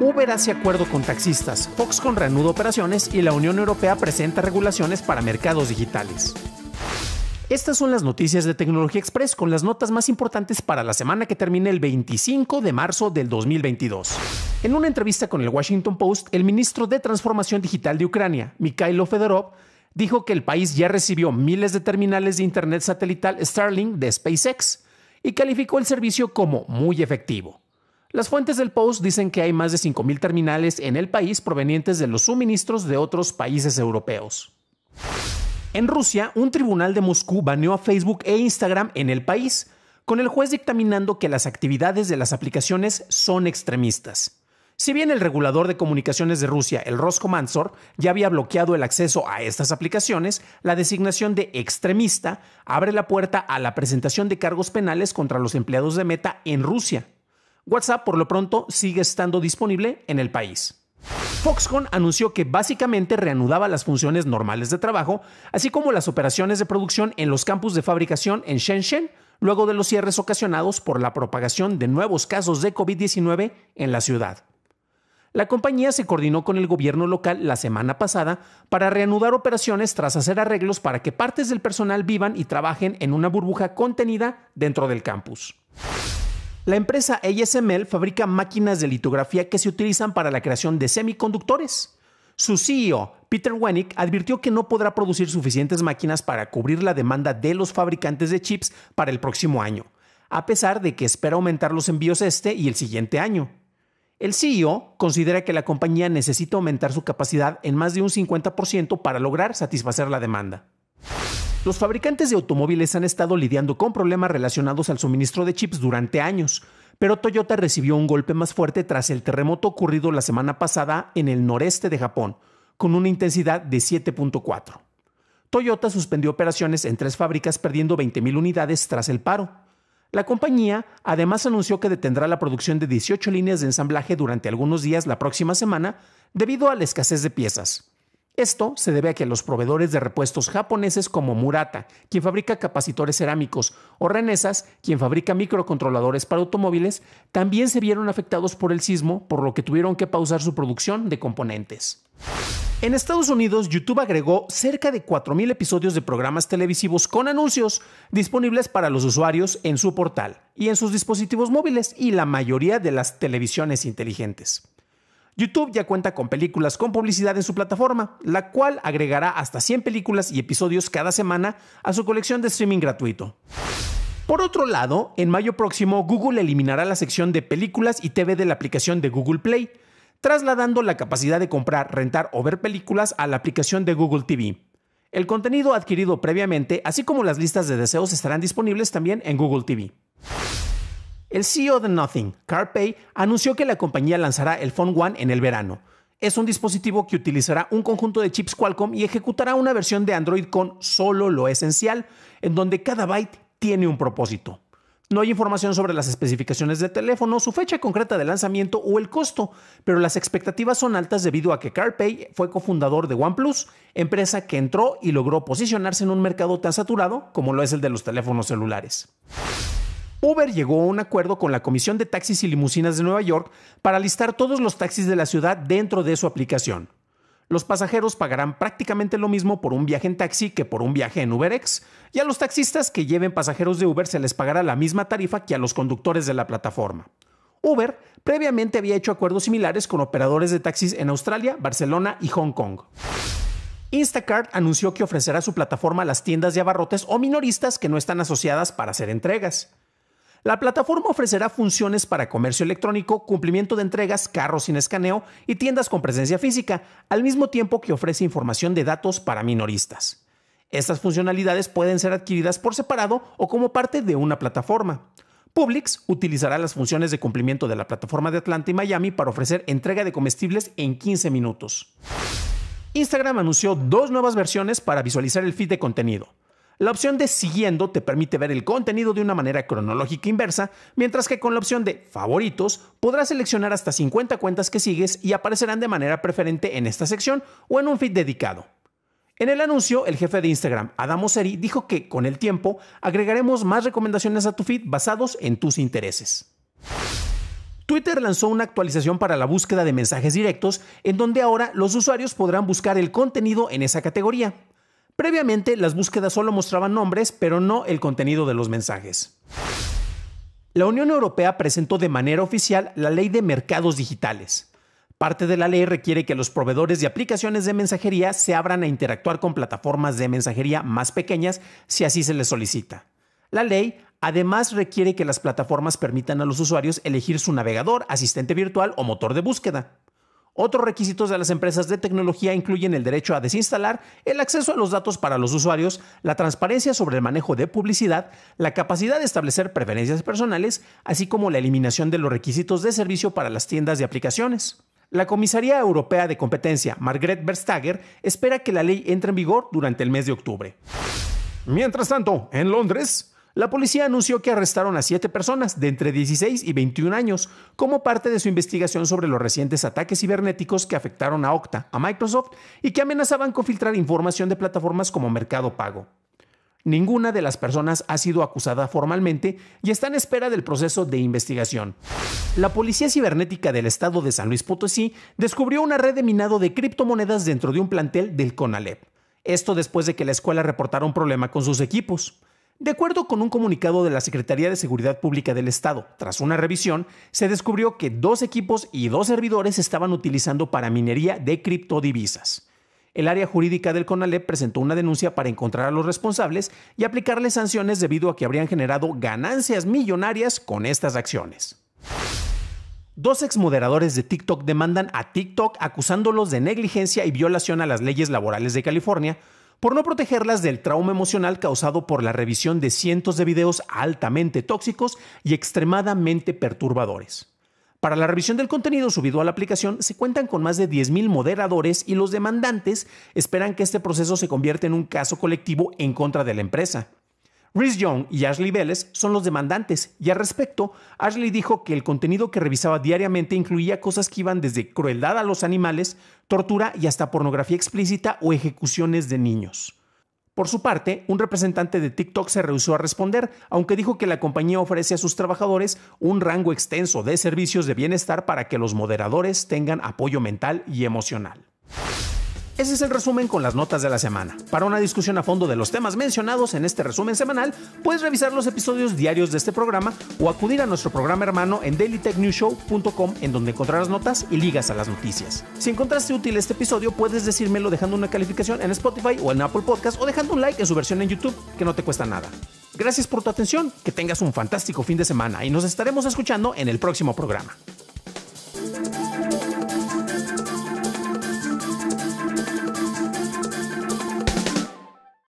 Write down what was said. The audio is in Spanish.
Uber hace acuerdo con taxistas, Foxconn reanuda operaciones y la Unión Europea presenta regulaciones para mercados digitales. Estas son las noticias de Tecnología Express con las notas más importantes para la semana que termina el 25 de marzo del 2022. En una entrevista con el Washington Post, el ministro de Transformación Digital de Ucrania, Mikhailo Fedorov, dijo que el país ya recibió miles de terminales de Internet satelital Starlink de SpaceX, y calificó el servicio como muy efectivo. Las fuentes del Post dicen que hay más de 5.000 terminales en el país provenientes de los suministros de otros países europeos. En Rusia, un tribunal de Moscú baneó a Facebook e Instagram en el país, con el juez dictaminando que las actividades de las aplicaciones son extremistas. Si bien el regulador de comunicaciones de Rusia, el Roskomnadzor, ya había bloqueado el acceso a estas aplicaciones, la designación de extremista abre la puerta a la presentación de cargos penales contra los empleados de Meta en Rusia. WhatsApp por lo pronto sigue estando disponible en el país. Foxconn anunció que básicamente reanudaba las funciones normales de trabajo, así como las operaciones de producción en los campus de fabricación en Shenzhen, luego de los cierres ocasionados por la propagación de nuevos casos de COVID-19 en la ciudad. La compañía se coordinó con el gobierno local la semana pasada para reanudar operaciones tras hacer arreglos para que partes del personal vivan y trabajen en una burbuja contenida dentro del campus. La empresa ASML fabrica máquinas de litografía que se utilizan para la creación de semiconductores. Su CEO, Peter Wenick, advirtió que no podrá producir suficientes máquinas para cubrir la demanda de los fabricantes de chips para el próximo año, a pesar de que espera aumentar los envíos este y el siguiente año. El CEO considera que la compañía necesita aumentar su capacidad en más de un 50% para lograr satisfacer la demanda. Los fabricantes de automóviles han estado lidiando con problemas relacionados al suministro de chips durante años, pero Toyota recibió un golpe más fuerte tras el terremoto ocurrido la semana pasada en el noreste de Japón, con una intensidad de 7.4. Toyota suspendió operaciones en tres fábricas perdiendo 20.000 unidades tras el paro, la compañía además anunció que detendrá la producción de 18 líneas de ensamblaje durante algunos días la próxima semana debido a la escasez de piezas. Esto se debe a que los proveedores de repuestos japoneses como Murata, quien fabrica capacitores cerámicos, o Renesas, quien fabrica microcontroladores para automóviles, también se vieron afectados por el sismo, por lo que tuvieron que pausar su producción de componentes. En Estados Unidos, YouTube agregó cerca de 4.000 episodios de programas televisivos con anuncios disponibles para los usuarios en su portal y en sus dispositivos móviles y la mayoría de las televisiones inteligentes. YouTube ya cuenta con películas con publicidad en su plataforma, la cual agregará hasta 100 películas y episodios cada semana a su colección de streaming gratuito. Por otro lado, en mayo próximo Google eliminará la sección de películas y TV de la aplicación de Google Play, trasladando la capacidad de comprar, rentar o ver películas a la aplicación de Google TV. El contenido adquirido previamente, así como las listas de deseos, estarán disponibles también en Google TV. El CEO de Nothing, CarPay, anunció que la compañía lanzará el Phone One en el verano. Es un dispositivo que utilizará un conjunto de chips Qualcomm y ejecutará una versión de Android con solo lo esencial, en donde cada byte tiene un propósito. No hay información sobre las especificaciones del teléfono, su fecha concreta de lanzamiento o el costo, pero las expectativas son altas debido a que CarPay fue cofundador de OnePlus, empresa que entró y logró posicionarse en un mercado tan saturado como lo es el de los teléfonos celulares. Uber llegó a un acuerdo con la Comisión de Taxis y Limusinas de Nueva York para listar todos los taxis de la ciudad dentro de su aplicación los pasajeros pagarán prácticamente lo mismo por un viaje en taxi que por un viaje en UberX, y a los taxistas que lleven pasajeros de Uber se les pagará la misma tarifa que a los conductores de la plataforma. Uber previamente había hecho acuerdos similares con operadores de taxis en Australia, Barcelona y Hong Kong. Instacart anunció que ofrecerá su plataforma a las tiendas de abarrotes o minoristas que no están asociadas para hacer entregas. La plataforma ofrecerá funciones para comercio electrónico, cumplimiento de entregas, carros sin escaneo y tiendas con presencia física, al mismo tiempo que ofrece información de datos para minoristas. Estas funcionalidades pueden ser adquiridas por separado o como parte de una plataforma. Publix utilizará las funciones de cumplimiento de la plataforma de Atlanta y Miami para ofrecer entrega de comestibles en 15 minutos. Instagram anunció dos nuevas versiones para visualizar el feed de contenido. La opción de Siguiendo te permite ver el contenido de una manera cronológica inversa, mientras que con la opción de Favoritos podrás seleccionar hasta 50 cuentas que sigues y aparecerán de manera preferente en esta sección o en un feed dedicado. En el anuncio, el jefe de Instagram, Adam Seri, dijo que con el tiempo agregaremos más recomendaciones a tu feed basados en tus intereses. Twitter lanzó una actualización para la búsqueda de mensajes directos en donde ahora los usuarios podrán buscar el contenido en esa categoría. Previamente, las búsquedas solo mostraban nombres, pero no el contenido de los mensajes. La Unión Europea presentó de manera oficial la Ley de Mercados Digitales. Parte de la ley requiere que los proveedores de aplicaciones de mensajería se abran a interactuar con plataformas de mensajería más pequeñas si así se les solicita. La ley además requiere que las plataformas permitan a los usuarios elegir su navegador, asistente virtual o motor de búsqueda. Otros requisitos de las empresas de tecnología incluyen el derecho a desinstalar, el acceso a los datos para los usuarios, la transparencia sobre el manejo de publicidad, la capacidad de establecer preferencias personales, así como la eliminación de los requisitos de servicio para las tiendas de aplicaciones. La Comisaría Europea de Competencia, Margret Verstager, espera que la ley entre en vigor durante el mes de octubre. Mientras tanto, en Londres, la policía anunció que arrestaron a siete personas de entre 16 y 21 años como parte de su investigación sobre los recientes ataques cibernéticos que afectaron a Okta, a Microsoft y que amenazaban con filtrar información de plataformas como Mercado Pago. Ninguna de las personas ha sido acusada formalmente y está en espera del proceso de investigación. La Policía Cibernética del Estado de San Luis Potosí descubrió una red de minado de criptomonedas dentro de un plantel del CONALEP. Esto después de que la escuela reportara un problema con sus equipos. De acuerdo con un comunicado de la Secretaría de Seguridad Pública del Estado, tras una revisión, se descubrió que dos equipos y dos servidores estaban utilizando para minería de criptodivisas. El área jurídica del CONALEP presentó una denuncia para encontrar a los responsables y aplicarles sanciones debido a que habrían generado ganancias millonarias con estas acciones. Dos exmoderadores de TikTok demandan a TikTok acusándolos de negligencia y violación a las leyes laborales de California por no protegerlas del trauma emocional causado por la revisión de cientos de videos altamente tóxicos y extremadamente perturbadores. Para la revisión del contenido subido a la aplicación se cuentan con más de 10.000 moderadores y los demandantes esperan que este proceso se convierta en un caso colectivo en contra de la empresa. Rhys Young y Ashley Vélez son los demandantes, y al respecto, Ashley dijo que el contenido que revisaba diariamente incluía cosas que iban desde crueldad a los animales, tortura y hasta pornografía explícita o ejecuciones de niños. Por su parte, un representante de TikTok se rehusó a responder, aunque dijo que la compañía ofrece a sus trabajadores un rango extenso de servicios de bienestar para que los moderadores tengan apoyo mental y emocional. Ese es el resumen con las notas de la semana. Para una discusión a fondo de los temas mencionados en este resumen semanal, puedes revisar los episodios diarios de este programa o acudir a nuestro programa hermano en dailytechnewshow.com en donde encontrarás notas y ligas a las noticias. Si encontraste útil este episodio, puedes decírmelo dejando una calificación en Spotify o en Apple Podcast o dejando un like en su versión en YouTube, que no te cuesta nada. Gracias por tu atención, que tengas un fantástico fin de semana y nos estaremos escuchando en el próximo programa.